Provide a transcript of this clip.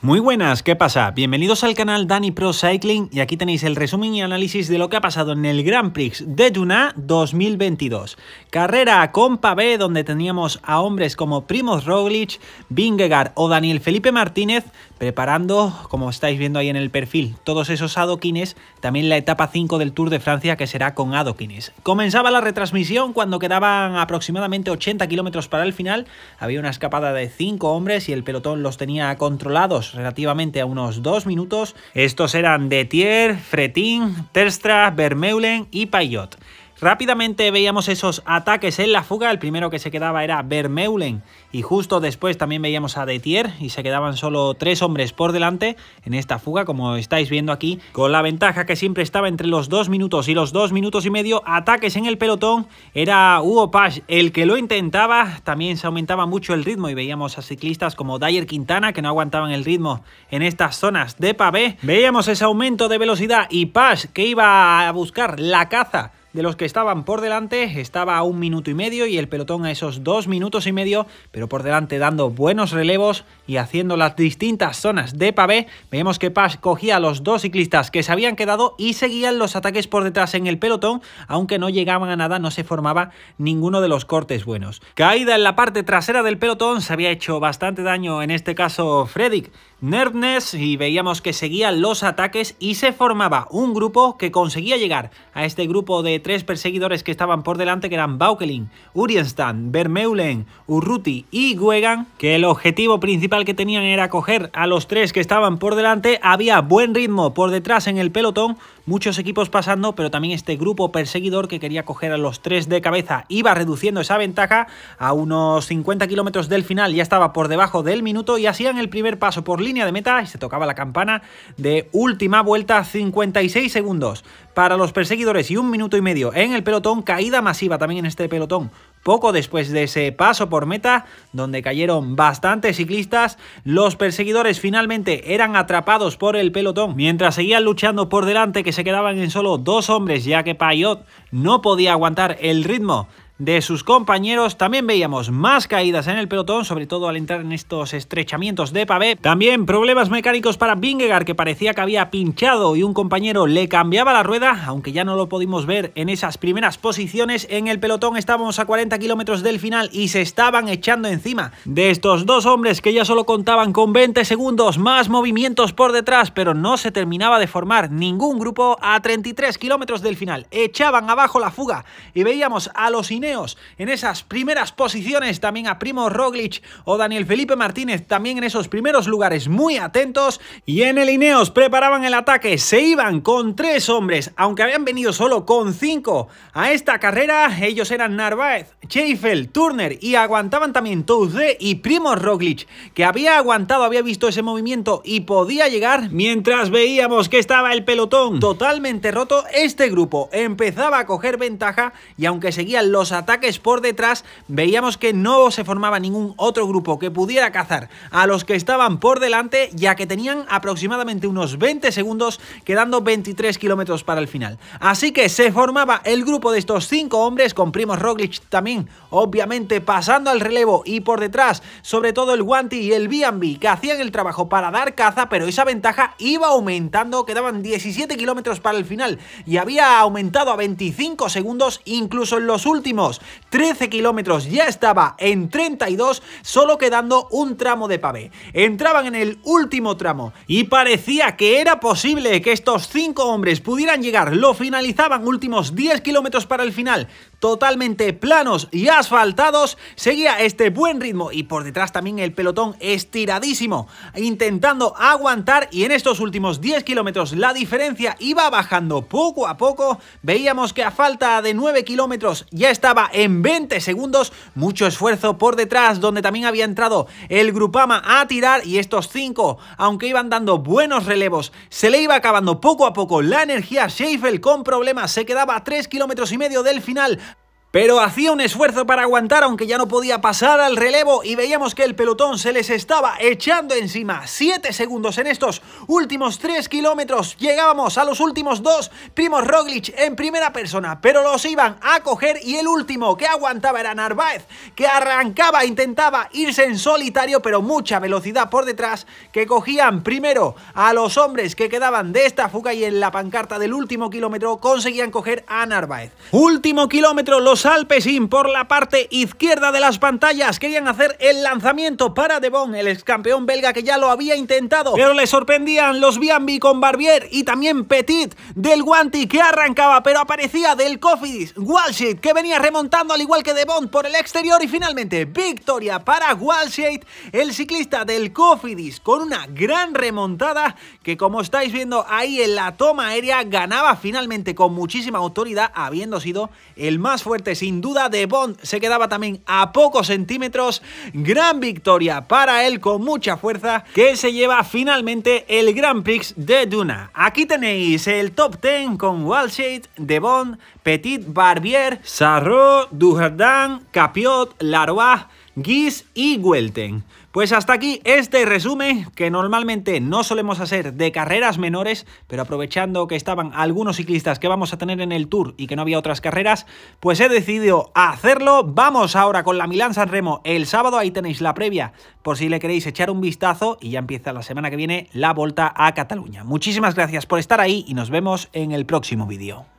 Muy buenas, ¿qué pasa? Bienvenidos al canal Dani Pro Cycling y aquí tenéis el resumen y análisis de lo que ha pasado en el Grand Prix de Juná 2022. Carrera con pavé donde teníamos a hombres como Primoz Roglic, Vingegaard o Daniel Felipe Martínez preparando, como estáis viendo ahí en el perfil, todos esos adoquines, también la etapa 5 del Tour de Francia que será con adoquines. Comenzaba la retransmisión cuando quedaban aproximadamente 80 kilómetros para el final, había una escapada de 5 hombres y el pelotón los tenía controlados relativamente a unos 2 minutos. Estos eran Detier, Fretin, Terstra, Vermeulen y Payot. Rápidamente veíamos esos ataques en la fuga, el primero que se quedaba era Vermeulen y justo después también veíamos a Detier y se quedaban solo tres hombres por delante en esta fuga como estáis viendo aquí, con la ventaja que siempre estaba entre los dos minutos y los dos minutos y medio, ataques en el pelotón, era Hugo Pash el que lo intentaba, también se aumentaba mucho el ritmo y veíamos a ciclistas como Dyer Quintana que no aguantaban el ritmo en estas zonas de pavé, veíamos ese aumento de velocidad y Pash que iba a buscar la caza de los que estaban por delante estaba a un minuto y medio y el pelotón a esos dos minutos y medio, pero por delante dando buenos relevos y haciendo las distintas zonas de pavé. veíamos que Paz cogía a los dos ciclistas que se habían quedado y seguían los ataques por detrás en el pelotón, aunque no llegaban a nada, no se formaba ninguno de los cortes buenos. Caída en la parte trasera del pelotón, se había hecho bastante daño en este caso Fredrik Nerdness. y veíamos que seguían los ataques y se formaba un grupo que conseguía llegar a este grupo de tres perseguidores que estaban por delante, que eran Baukelin, Urienstan, Vermeulen, Urruti y Guegan, que el objetivo principal que tenían era coger a los tres que estaban por delante. Había buen ritmo por detrás en el pelotón, muchos equipos pasando, pero también este grupo perseguidor que quería coger a los tres de cabeza iba reduciendo esa ventaja a unos 50 kilómetros del final, ya estaba por debajo del minuto y hacían el primer paso por línea de meta y se tocaba la campana de última vuelta, 56 segundos para los perseguidores y un minuto y medio en el pelotón, caída masiva también en este pelotón poco después de ese paso por meta, donde cayeron bastantes ciclistas, los perseguidores finalmente eran atrapados por el pelotón, mientras seguían luchando por delante que se quedaban en solo dos hombres ya que Payot no podía aguantar el ritmo de sus compañeros. También veíamos más caídas en el pelotón, sobre todo al entrar en estos estrechamientos de pavé. También problemas mecánicos para Bingegar que parecía que había pinchado y un compañero le cambiaba la rueda, aunque ya no lo pudimos ver en esas primeras posiciones. En el pelotón estábamos a 40 kilómetros del final y se estaban echando encima de estos dos hombres que ya solo contaban con 20 segundos más movimientos por detrás, pero no se terminaba de formar ningún grupo a 33 kilómetros del final. Echaban abajo la fuga y veíamos a los Inés en esas primeras posiciones, también a Primo Roglic o Daniel Felipe Martínez también en esos primeros lugares muy atentos y en el Ineos preparaban el ataque, se iban con tres hombres, aunque habían venido solo con cinco a esta carrera, ellos eran Narváez, Cheifel, Turner y aguantaban también Touzé y Primo Roglic, que había aguantado, había visto ese movimiento y podía llegar mientras veíamos que estaba el pelotón totalmente roto, este grupo empezaba a coger ventaja y aunque seguían los ataques por detrás, veíamos que no se formaba ningún otro grupo que pudiera cazar a los que estaban por delante, ya que tenían aproximadamente unos 20 segundos, quedando 23 kilómetros para el final. Así que se formaba el grupo de estos 5 hombres, con Primo Roglic también, obviamente pasando al relevo y por detrás, sobre todo el Guanti y el B&B, que hacían el trabajo para dar caza, pero esa ventaja iba aumentando, quedaban 17 kilómetros para el final y había aumentado a 25 segundos incluso en los últimos 13 kilómetros ya estaba en 32, solo quedando un tramo de pavé. Entraban en el último tramo y parecía que era posible que estos 5 hombres pudieran llegar. Lo finalizaban últimos 10 kilómetros para el final, totalmente planos y asfaltados, seguía este buen ritmo y por detrás también el pelotón estiradísimo, intentando aguantar y en estos últimos 10 kilómetros la diferencia iba bajando poco a poco, veíamos que a falta de 9 kilómetros ya estaba en 20 segundos, mucho esfuerzo por detrás donde también había entrado el Grupama a tirar y estos 5, aunque iban dando buenos relevos, se le iba acabando poco a poco la energía, Sheffield con problemas se quedaba a 3 kilómetros y medio del final, pero hacía un esfuerzo para aguantar aunque ya no podía pasar al relevo y veíamos que el pelotón se les estaba echando encima. 7 segundos en estos últimos 3 kilómetros. Llegábamos a los últimos dos. Primo Roglic en primera persona, pero los iban a coger y el último que aguantaba era Narváez, que arrancaba, intentaba irse en solitario, pero mucha velocidad por detrás, que cogían primero a los hombres que quedaban de esta fuga y en la pancarta del último kilómetro conseguían coger a Narváez. Último kilómetro, los Alpesín por la parte izquierda de las pantallas. Querían hacer el lanzamiento para Devon, el ex campeón belga que ya lo había intentado, pero le sorprendían los Bianbi con Barbier y también Petit del Guanti que arrancaba, pero aparecía del Cofidis, Walshit que venía remontando al igual que Devon por el exterior y finalmente victoria para Walshit, el ciclista del Cofidis con una gran remontada que como estáis viendo ahí en la toma aérea ganaba finalmente con muchísima autoridad habiendo sido el más fuerte sin duda de Se quedaba también a pocos centímetros. Gran victoria para él con mucha fuerza que se lleva finalmente el Grand Prix de Duna. Aquí tenéis el top 10 con Walshade, de Petit Barbier, Sarro, Dujardin, Capiot, Larois, Guis y Welten. Pues hasta aquí este resumen que normalmente no solemos hacer de carreras menores, pero aprovechando que estaban algunos ciclistas que vamos a tener en el Tour y que no había otras carreras, pues he decidido hacerlo. Vamos ahora con la Milán San Remo el sábado, ahí tenéis la previa por si le queréis echar un vistazo y ya empieza la semana que viene la Volta a Cataluña. Muchísimas gracias por estar ahí y nos vemos en el próximo vídeo.